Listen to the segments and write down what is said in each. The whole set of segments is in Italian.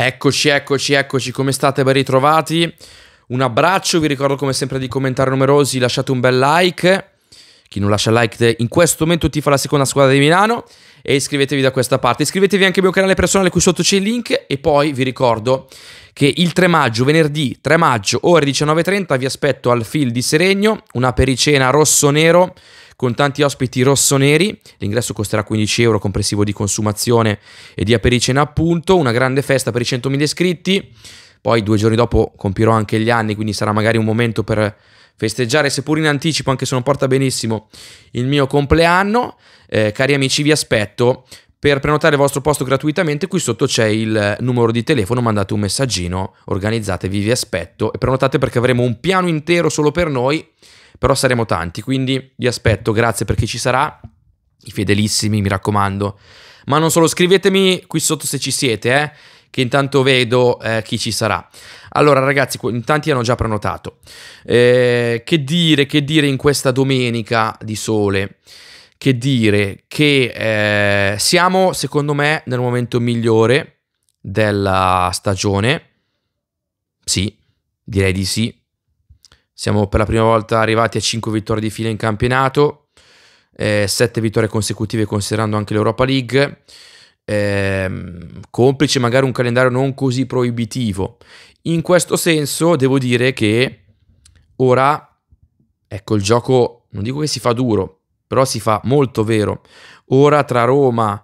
Eccoci, eccoci, eccoci, come state? Ben ritrovati. Un abbraccio, vi ricordo come sempre di commentare numerosi, lasciate un bel like. Chi non lascia like in questo momento ti fa la seconda squadra di Milano e iscrivetevi da questa parte. Iscrivetevi anche al mio canale personale qui sotto c'è il link e poi vi ricordo che il 3 maggio, venerdì 3 maggio, ore 19.30 vi aspetto al film di Serenio, una pericena rosso-nero con tanti ospiti rossoneri, l'ingresso costerà 15 euro complessivo di consumazione e di apericena appunto, una grande festa per i 100.000 iscritti, poi due giorni dopo compirò anche gli anni, quindi sarà magari un momento per festeggiare, seppur in anticipo, anche se non porta benissimo, il mio compleanno. Eh, cari amici, vi aspetto. Per prenotare il vostro posto gratuitamente, qui sotto c'è il numero di telefono, mandate un messaggino, organizzatevi, vi aspetto e prenotate perché avremo un piano intero solo per noi però saremo tanti, quindi vi aspetto, grazie per chi ci sarà, i fedelissimi mi raccomando, ma non solo, scrivetemi qui sotto se ci siete, eh, che intanto vedo eh, chi ci sarà. Allora ragazzi, in tanti hanno già prenotato. Eh, che dire, che dire in questa domenica di sole? Che dire che eh, siamo, secondo me, nel momento migliore della stagione. Sì, direi di sì. Siamo per la prima volta arrivati a 5 vittorie di fila in campionato, eh, 7 vittorie consecutive considerando anche l'Europa League. Ehm, complice magari un calendario non così proibitivo. In questo senso devo dire che ora, ecco il gioco, non dico che si fa duro, però si fa molto vero. Ora tra Roma,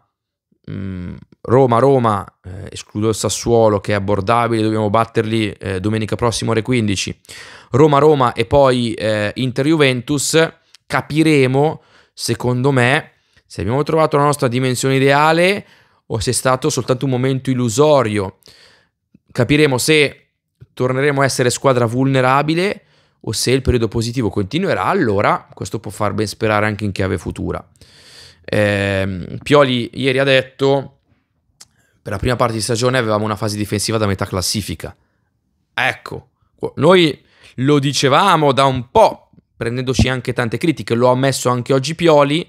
mh, mm, Roma-Roma, eh, escludo il Sassuolo che è abbordabile, dobbiamo batterli eh, domenica prossima ore 15. Roma-Roma e poi eh, Inter-Juventus, capiremo, secondo me, se abbiamo trovato la nostra dimensione ideale o se è stato soltanto un momento illusorio. Capiremo se torneremo a essere squadra vulnerabile o se il periodo positivo continuerà, allora questo può far ben sperare anche in chiave futura. Eh, Pioli ieri ha detto per la prima parte di stagione avevamo una fase difensiva da metà classifica. Ecco, noi lo dicevamo da un po', prendendoci anche tante critiche, lo ha messo anche oggi Pioli.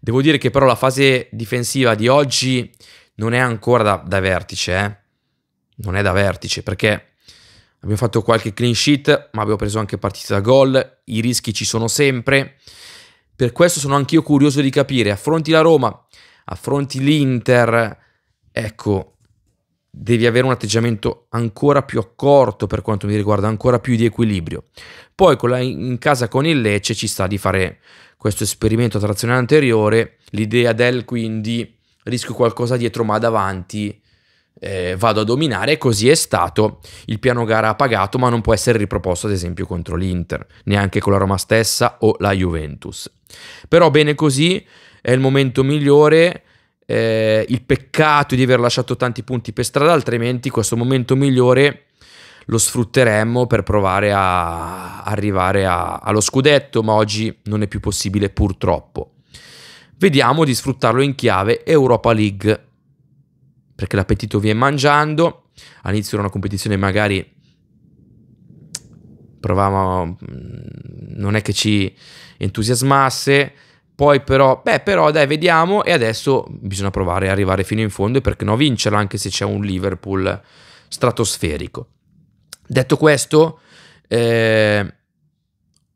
Devo dire che però la fase difensiva di oggi non è ancora da, da vertice, eh? non è da vertice perché abbiamo fatto qualche clean sheet, ma abbiamo preso anche partite da gol, i rischi ci sono sempre. Per questo sono anch'io curioso di capire, affronti la Roma, affronti l'Inter, Ecco, devi avere un atteggiamento ancora più accorto per quanto mi riguarda, ancora più di equilibrio. Poi con la, in casa con il Lecce ci sta di fare questo esperimento a trazione anteriore, l'idea del quindi rischio qualcosa dietro ma davanti eh, vado a dominare, così è stato, il piano gara ha pagato ma non può essere riproposto ad esempio contro l'Inter, neanche con la Roma stessa o la Juventus. Però bene così, è il momento migliore eh, il peccato di aver lasciato tanti punti per strada, altrimenti questo momento migliore lo sfrutteremmo per provare a arrivare a, allo scudetto, ma oggi non è più possibile purtroppo. Vediamo di sfruttarlo in chiave Europa League, perché l'appetito viene mangiando, all'inizio era una competizione magari provavamo, mm, non è che ci entusiasmasse, poi però, beh però dai vediamo e adesso bisogna provare a arrivare fino in fondo e perché no vincerla anche se c'è un Liverpool stratosferico. Detto questo, eh,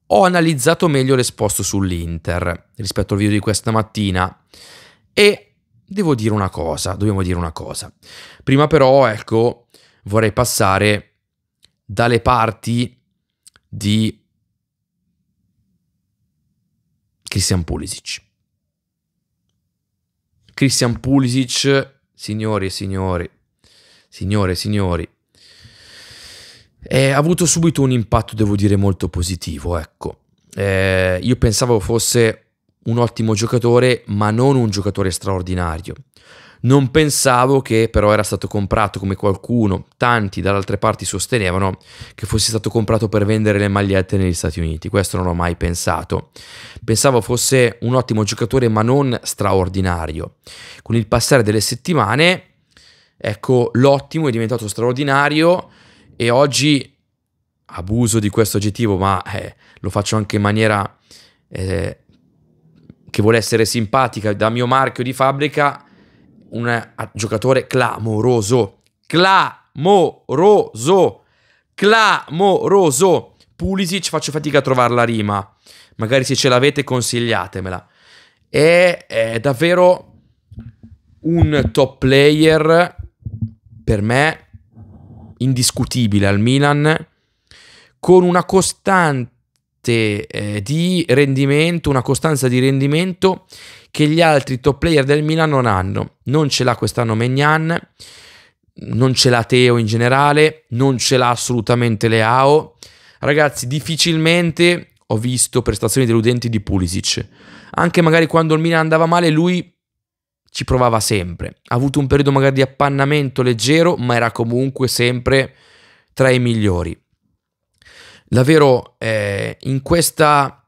ho analizzato meglio l'esposto sull'Inter rispetto al video di questa mattina e devo dire una cosa, dobbiamo dire una cosa. Prima però, ecco, vorrei passare dalle parti di Christian Pulisic. Christian Pulisic, signori e signori, signore e signori, eh, ha avuto subito un impatto, devo dire, molto positivo. Ecco, eh, io pensavo fosse un ottimo giocatore, ma non un giocatore straordinario. Non pensavo che però era stato comprato come qualcuno, tanti dall'altre parti sostenevano, che fosse stato comprato per vendere le magliette negli Stati Uniti. Questo non ho mai pensato. Pensavo fosse un ottimo giocatore ma non straordinario. Con il passare delle settimane, ecco, l'ottimo è diventato straordinario e oggi abuso di questo aggettivo, ma eh, lo faccio anche in maniera eh, che vuole essere simpatica da mio marchio di fabbrica, un ah, giocatore clamoroso, clamoroso, clamoroso. Pulisic faccio fatica a trovare la rima, magari se ce l'avete consigliatemela. È, è davvero un top player per me indiscutibile al Milan con una costante eh, di rendimento, una costanza di rendimento che gli altri top player del Milan non hanno. Non ce l'ha quest'anno Megnan, non ce l'ha Teo in generale, non ce l'ha assolutamente Leao. Ragazzi, difficilmente ho visto prestazioni deludenti di Pulisic. Anche magari quando il Milan andava male, lui ci provava sempre. Ha avuto un periodo magari di appannamento leggero, ma era comunque sempre tra i migliori. Davvero, eh, in questa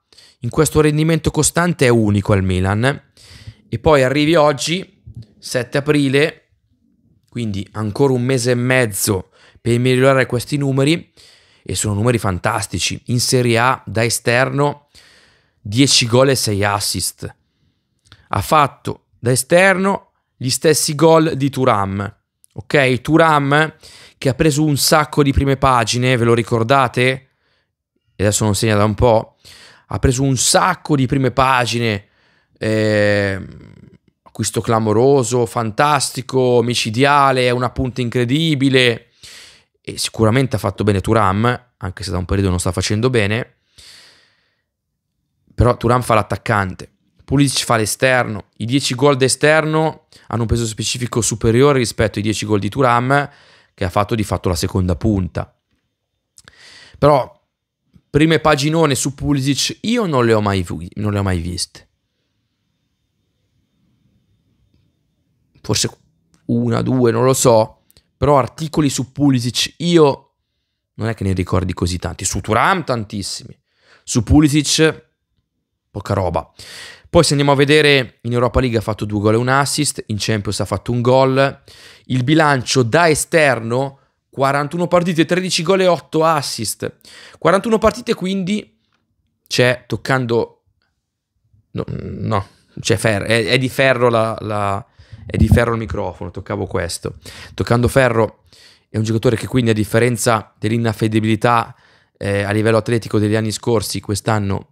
in questo rendimento costante è unico al Milan. E poi arrivi oggi, 7 aprile, quindi ancora un mese e mezzo per migliorare questi numeri, e sono numeri fantastici. In Serie A da esterno 10 gol e 6 assist. Ha fatto da esterno gli stessi gol di Turam. Ok, Turam che ha preso un sacco di prime pagine, ve lo ricordate? E adesso non segna da un po' ha preso un sacco di prime pagine, eh, acquisto clamoroso, fantastico, micidiale, è una punta incredibile e sicuramente ha fatto bene Turam, anche se da un periodo non sta facendo bene, però Turam fa l'attaccante. Pulisic fa l'esterno, i 10 gol d'esterno hanno un peso specifico superiore rispetto ai 10 gol di Turam che ha fatto di fatto la seconda punta. Però prime paginone su Pulisic io non le ho mai, non le ho mai viste. Forse una, due, non lo so. Però articoli su Pulisic io non è che ne ricordi così tanti. Su Turam tantissimi. Su Pulisic poca roba. Poi se andiamo a vedere, in Europa League ha fatto due gol e un assist, in Champions ha fatto un gol. Il bilancio da esterno 41 partite, 13 gol e 8 assist. 41 partite quindi c'è toccando... No, no c'è ferro, è, è, di ferro la, la, è di ferro il microfono, toccavo questo. Toccando ferro è un giocatore che quindi a differenza dell'inaffedibilità eh, a livello atletico degli anni scorsi, quest'anno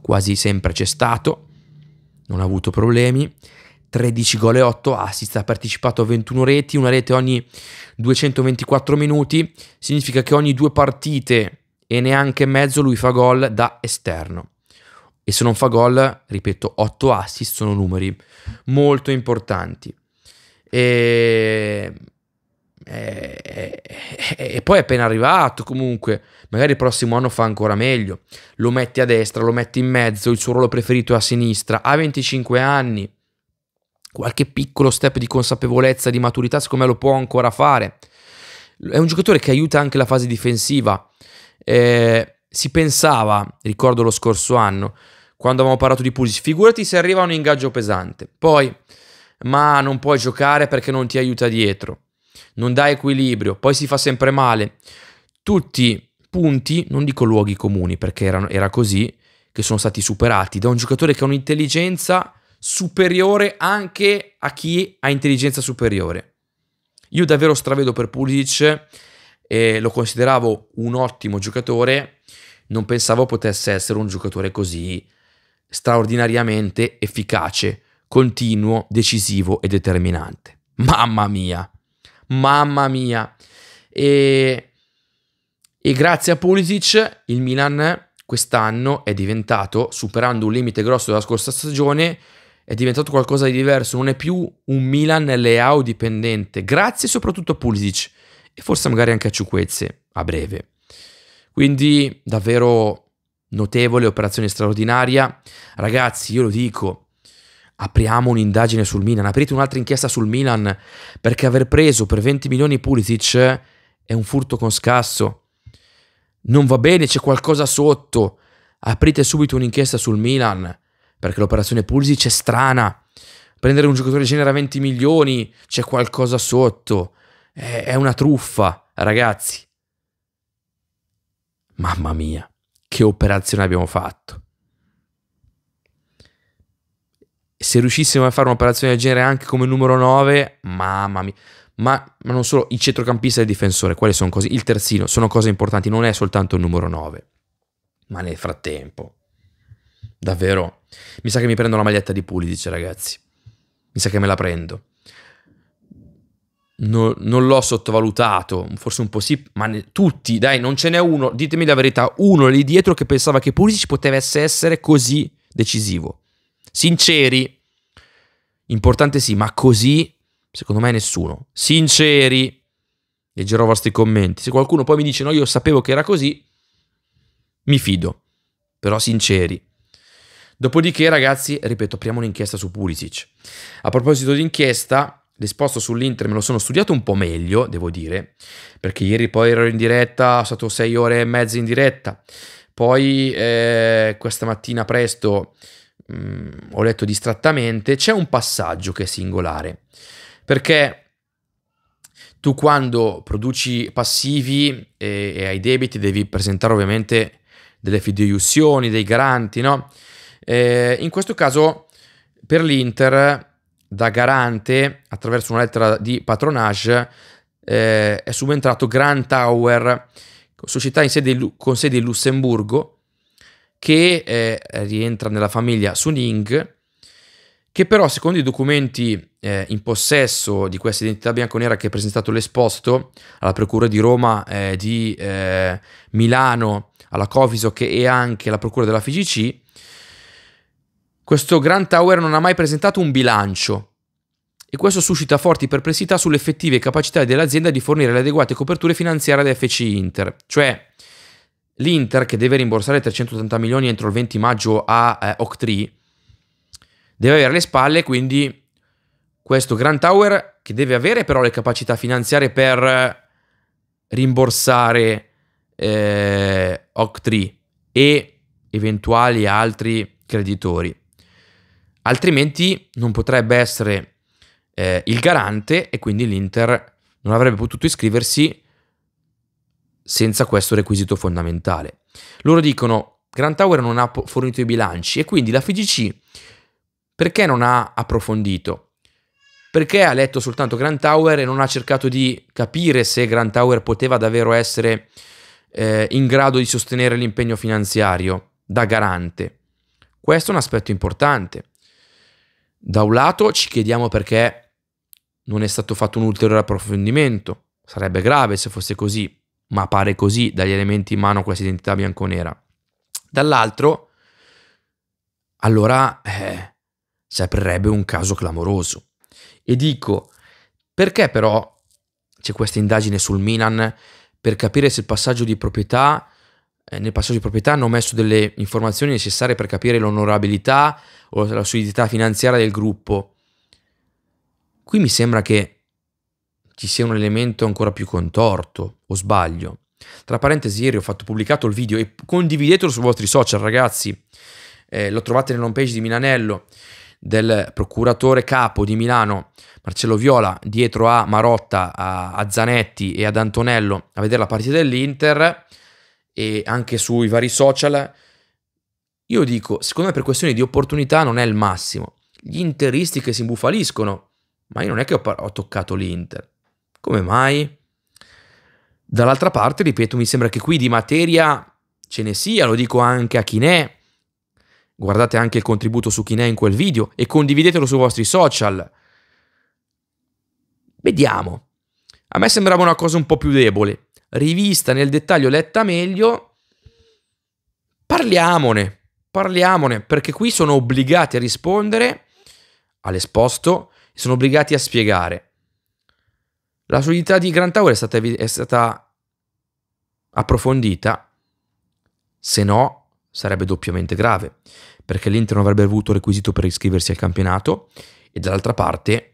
quasi sempre c'è stato, non ha avuto problemi. 13 gol e 8 assist, ha partecipato a 21 reti, una rete ogni 224 minuti, significa che ogni due partite e neanche mezzo lui fa gol da esterno. E se non fa gol, ripeto, 8 assist sono numeri molto importanti. E... E... e, poi è appena arrivato comunque, magari il prossimo anno fa ancora meglio. Lo metti a destra, lo metti in mezzo, il suo ruolo preferito è a sinistra, ha 25 anni qualche piccolo step di consapevolezza, di maturità, secondo me lo può ancora fare. È un giocatore che aiuta anche la fase difensiva. Eh, si pensava, ricordo lo scorso anno, quando avevamo parlato di Pulisic, figurati se arriva un ingaggio pesante. Poi, ma non puoi giocare perché non ti aiuta dietro. Non dà equilibrio, poi si fa sempre male. Tutti punti, non dico luoghi comuni perché erano, era così, che sono stati superati da un giocatore che ha un'intelligenza superiore anche a chi ha intelligenza superiore. Io davvero stravedo per Pulisic, eh, lo consideravo un ottimo giocatore, non pensavo potesse essere un giocatore così straordinariamente efficace, continuo, decisivo e determinante. Mamma mia, mamma mia. E, e grazie a Pulisic il Milan quest'anno è diventato, superando un limite grosso della scorsa stagione, è diventato qualcosa di diverso, non è più un Milan Leao dipendente, grazie soprattutto a Pulisic e forse magari anche a Ciuquezze a breve. Quindi davvero notevole, operazione straordinaria. Ragazzi, io lo dico, apriamo un'indagine sul Milan, aprite un'altra inchiesta sul Milan, perché aver preso per 20 milioni Pulisic è un furto con scasso. Non va bene, c'è qualcosa sotto. Aprite subito un'inchiesta sul Milan perché l'operazione Pulisic è strana. Prendere un giocatore genera 20 milioni, c'è qualcosa sotto, è, è una truffa, ragazzi. Mamma mia, che operazione abbiamo fatto. Se riuscissimo a fare un'operazione del genere anche come numero 9, mamma mia. Ma, ma, non solo il centrocampista e il difensore, quali sono cose, il terzino, sono cose importanti, non è soltanto il numero 9. Ma nel frattempo, davvero, mi sa che mi prendo la maglietta di Pulisic, ragazzi. Mi sa che me la prendo. No, non l'ho sottovalutato, forse un po' sì, ma ne, tutti, dai, non ce n'è uno, ditemi la verità, uno lì dietro che pensava che Pulisic potesse essere così decisivo. Sinceri, importante sì, ma così, secondo me nessuno. Sinceri, leggerò i vostri commenti. Se qualcuno poi mi dice no, io sapevo che era così, mi fido, però sinceri. Dopodiché, ragazzi, ripeto, apriamo un'inchiesta su Pulisic. A proposito di inchiesta, l'esposto sull'Inter me lo sono studiato un po' meglio, devo dire, perché ieri poi ero in diretta, è stato sei ore e mezza in diretta. Poi eh, questa mattina presto mh, mm, ho letto distrattamente, c'è un passaggio che è singolare, perché tu quando produci passivi e, eh, e hai debiti devi presentare ovviamente delle fideiussioni, dei garanti, no? Eh, in questo caso per l'Inter, da garante, attraverso una lettera di patronage, eh, è subentrato Grand Tower, società sede, con sede in Lussemburgo, che eh, rientra nella famiglia Suning, che però secondo i documenti eh, in possesso di questa identità bianconera che è presentato l'esposto alla Procura di Roma, eh, di eh, Milano, alla Covisoc e anche alla Procura della FGC, questo Grand Tower non ha mai presentato un bilancio e questo suscita forti perplessità sulle effettive capacità dell'azienda di fornire le adeguate coperture finanziarie ad FC Inter, cioè l'Inter che deve rimborsare 380 milioni entro il 20 maggio a eh, Octree deve avere alle spalle quindi questo Grand Tower che deve avere però le capacità finanziarie per rimborsare eh, Octree e eventuali altri creditori altrimenti non potrebbe essere eh, il garante e quindi l'Inter non avrebbe potuto iscriversi senza questo requisito fondamentale. Loro dicono Grand Tower non ha fornito i bilanci e quindi la FGC perché non ha approfondito? Perché ha letto soltanto Grand Tower e non ha cercato di capire se Grand Tower poteva davvero essere eh, in grado di sostenere l'impegno finanziario da garante? Questo è un aspetto importante. Da un lato ci chiediamo perché non è stato fatto un ulteriore approfondimento, sarebbe grave se fosse così, ma pare così dagli elementi in mano questa identità bianconera. Dall'altro, allora eh, si aprirebbe un caso clamoroso. E dico, perché però c'è questa indagine sul Milan per capire se il passaggio di proprietà eh, nel passaggio di proprietà hanno messo delle informazioni necessarie per capire l'onorabilità o la solidità finanziaria del gruppo. Qui mi sembra che ci sia un elemento ancora più contorto, o sbaglio. Tra parentesi, ieri ho fatto pubblicato il video e condividetelo sui vostri social, ragazzi. Eh, lo trovate nell'home page di Milanello del procuratore capo di Milano Marcello Viola dietro a Marotta, a, a Zanetti e ad Antonello a vedere la partita dell'Inter e anche sui vari social, io dico, secondo me per questioni di opportunità non è il massimo. Gli interisti che si imbufaliscono, ma io non è che ho, ho toccato l'Inter. Come mai? Dall'altra parte, ripeto, mi sembra che qui di materia ce ne sia, lo dico anche a chi ne è. Guardate anche il contributo su chi ne è in quel video e condividetelo sui vostri social. Vediamo. A me sembrava una cosa un po' più debole rivista nel dettaglio, letta meglio, parliamone, parliamone, perché qui sono obbligati a rispondere all'esposto sono obbligati a spiegare. La solidità di Grand Tower è stata, è stata approfondita, se no sarebbe doppiamente grave, perché l'Inter non avrebbe avuto requisito per iscriversi al campionato e dall'altra parte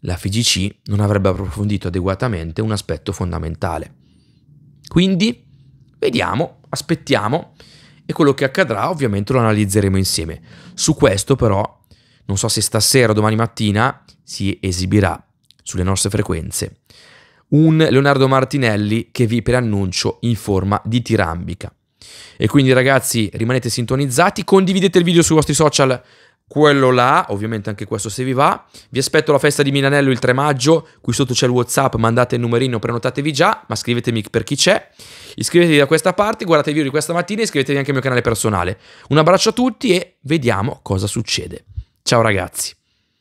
la FGC non avrebbe approfondito adeguatamente un aspetto fondamentale. Quindi vediamo, aspettiamo e quello che accadrà ovviamente lo analizzeremo insieme. Su questo però, non so se stasera o domani mattina si esibirà sulle nostre frequenze un Leonardo Martinelli che vi preannuncio in forma di tirambica. E quindi ragazzi rimanete sintonizzati, condividete il video sui vostri social quello là, ovviamente anche questo se vi va. Vi aspetto alla festa di Milanello il 3 maggio, qui sotto c'è il Whatsapp, mandate il numerino, prenotatevi già, ma scrivetemi per chi c'è. Iscrivetevi da questa parte, guardate i video di questa mattina e iscrivetevi anche al mio canale personale. Un abbraccio a tutti e vediamo cosa succede. Ciao ragazzi.